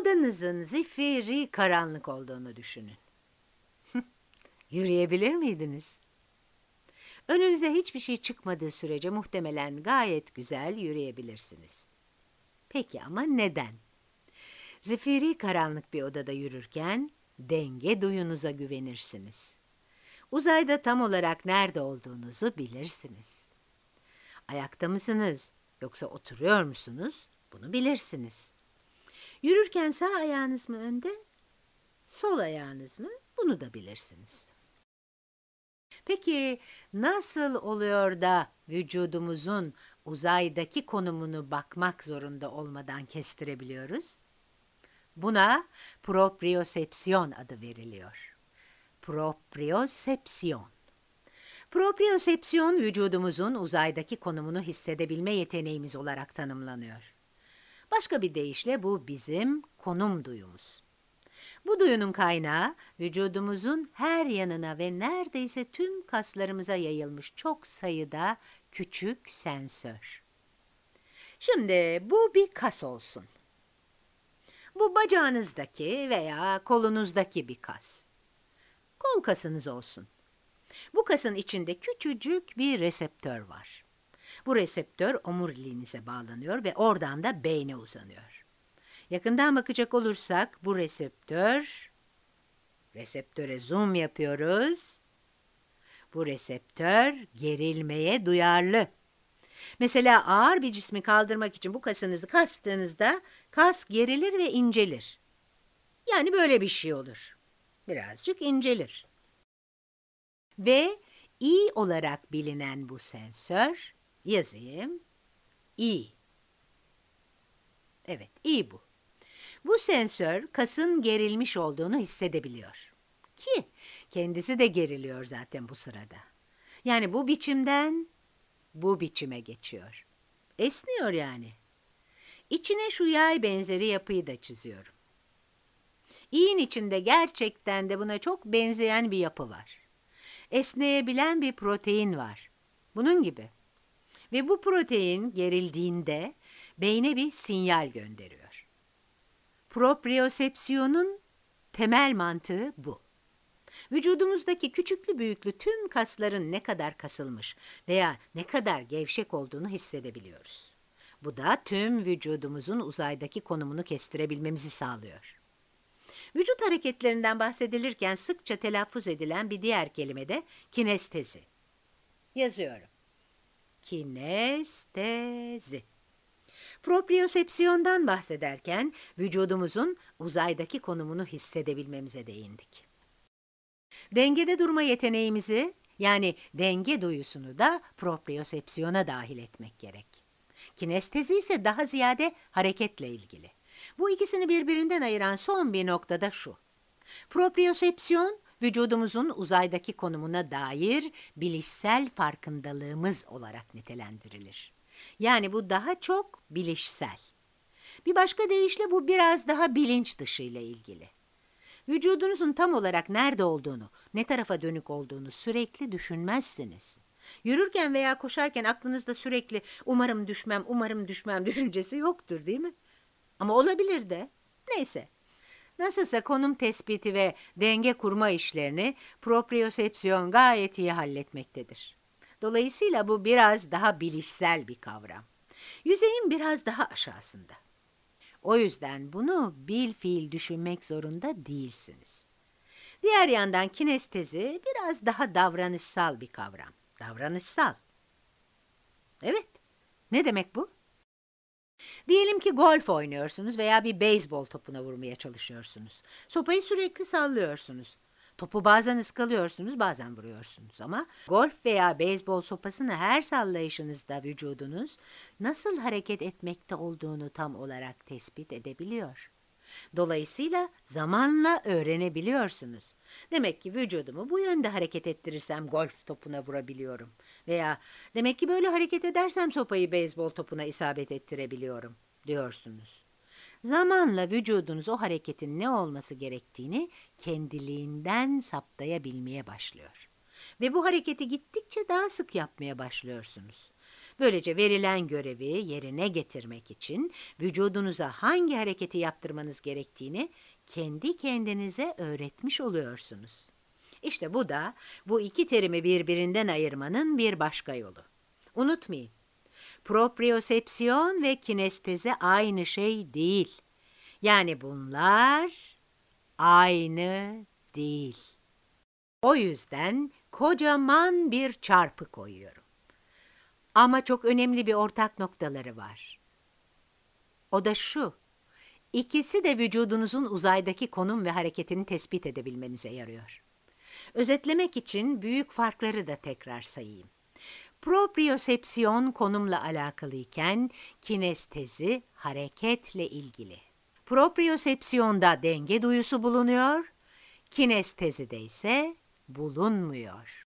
odanızın zifiri karanlık olduğunu düşünün. Yürüyebilir miydiniz? Önünüze hiçbir şey çıkmadığı sürece muhtemelen gayet güzel yürüyebilirsiniz. Peki ama neden? Zifiri karanlık bir odada yürürken denge duyunuza güvenirsiniz. Uzayda tam olarak nerede olduğunuzu bilirsiniz. Ayakta mısınız yoksa oturuyor musunuz bunu bilirsiniz. Yürürken sağ ayağınız mı önde, sol ayağınız mı bunu da bilirsiniz. Peki nasıl oluyor da vücudumuzun uzaydaki konumunu bakmak zorunda olmadan kestirebiliyoruz? Buna propriosepsiyon adı veriliyor. Propriosepsiyon. Propriosepsiyon vücudumuzun uzaydaki konumunu hissedebilme yeteneğimiz olarak tanımlanıyor. Başka bir deyişle bu bizim konum duyumuz. Bu duyunun kaynağı vücudumuzun her yanına ve neredeyse tüm kaslarımıza yayılmış çok sayıda küçük sensör. Şimdi bu bir kas olsun. Bu bacağınızdaki veya kolunuzdaki bir kas. Kol kasınız olsun. Bu kasın içinde küçücük bir reseptör var. Bu reseptör omuriliğinize bağlanıyor ve oradan da beyne uzanıyor. Yakından bakacak olursak bu reseptör, reseptöre zoom yapıyoruz. Bu reseptör gerilmeye duyarlı. Mesela ağır bir cismi kaldırmak için bu kasınızı kastığınızda kas gerilir ve incelir. Yani böyle bir şey olur. Birazcık incelir. Ve i olarak bilinen bu sensör yazayım. İyi. Evet, iyi bu. Bu sensör kasın gerilmiş olduğunu hissedebiliyor. Ki kendisi de geriliyor zaten bu sırada. Yani bu biçimden bu biçime geçiyor. Esniyor yani. İçine şu yay benzeri yapıyı da çiziyorum. İğin içinde gerçekten de buna çok benzeyen bir yapı var. Esneyebilen bir protein var. Bunun gibi. Ve bu protein gerildiğinde beyne bir sinyal gönderiyor. Propriosepsiyonun temel mantığı bu. Vücudumuzdaki küçüklü büyüklü tüm kasların ne kadar kasılmış veya ne kadar gevşek olduğunu hissedebiliyoruz. Bu da tüm vücudumuzun uzaydaki konumunu kestirebilmemizi sağlıyor. Vücut hareketlerinden bahsedilirken sıkça telaffuz edilen bir diğer kelime de kinestezi. Yazıyorum kinestezi. Propriosepsiyondan bahsederken vücudumuzun uzaydaki konumunu hissedebilmemize değindik. Dengede durma yeteneğimizi yani denge duyusunu da propriosepsiyona dahil etmek gerek. Kinestezi ise daha ziyade hareketle ilgili. Bu ikisini birbirinden ayıran son bir noktada şu. Propriosepsiyon vücudumuzun uzaydaki konumuna dair bilişsel farkındalığımız olarak nitelendirilir. Yani bu daha çok bilişsel. Bir başka deyişle bu biraz daha bilinç dışı ile ilgili. Vücudunuzun tam olarak nerede olduğunu, ne tarafa dönük olduğunu sürekli düşünmezsiniz. Yürürken veya koşarken aklınızda sürekli umarım düşmem, umarım düşmem düşüncesi yoktur değil mi? Ama olabilir de. Neyse. Nasılsa konum tespiti ve denge kurma işlerini propriosepsiyon gayet iyi halletmektedir. Dolayısıyla bu biraz daha bilişsel bir kavram. Yüzeyin biraz daha aşağısında. O yüzden bunu bil fiil düşünmek zorunda değilsiniz. Diğer yandan kinestezi biraz daha davranışsal bir kavram. Davranışsal. Evet, ne demek bu? Diyelim ki golf oynuyorsunuz veya bir beyzbol topuna vurmaya çalışıyorsunuz. Sopayı sürekli sallıyorsunuz. Topu bazen ıskalıyorsunuz, bazen vuruyorsunuz ama golf veya beyzbol sopasını her sallayışınızda vücudunuz nasıl hareket etmekte olduğunu tam olarak tespit edebiliyor. Dolayısıyla zamanla öğrenebiliyorsunuz. Demek ki vücudumu bu yönde hareket ettirirsem golf topuna vurabiliyorum. Veya demek ki böyle hareket edersem sopayı beyzbol topuna isabet ettirebiliyorum diyorsunuz. Zamanla vücudunuz o hareketin ne olması gerektiğini kendiliğinden saptayabilmeye başlıyor. Ve bu hareketi gittikçe daha sık yapmaya başlıyorsunuz. Böylece verilen görevi yerine getirmek için vücudunuza hangi hareketi yaptırmanız gerektiğini kendi kendinize öğretmiş oluyorsunuz. İşte bu da bu iki terimi birbirinden ayırmanın bir başka yolu. Unutmayın, propriosepsiyon ve kinestezi aynı şey değil. Yani bunlar aynı değil. O yüzden kocaman bir çarpı koyuyorum. Ama çok önemli bir ortak noktaları var. O da şu, ikisi de vücudunuzun uzaydaki konum ve hareketini tespit edebilmenize yarıyor. Özetlemek için büyük farkları da tekrar sayayım. Propriosepsiyon konumla alakalıyken kinestezi hareketle ilgili. Propriosepsiyonda denge duyusu bulunuyor, kinestezide ise bulunmuyor.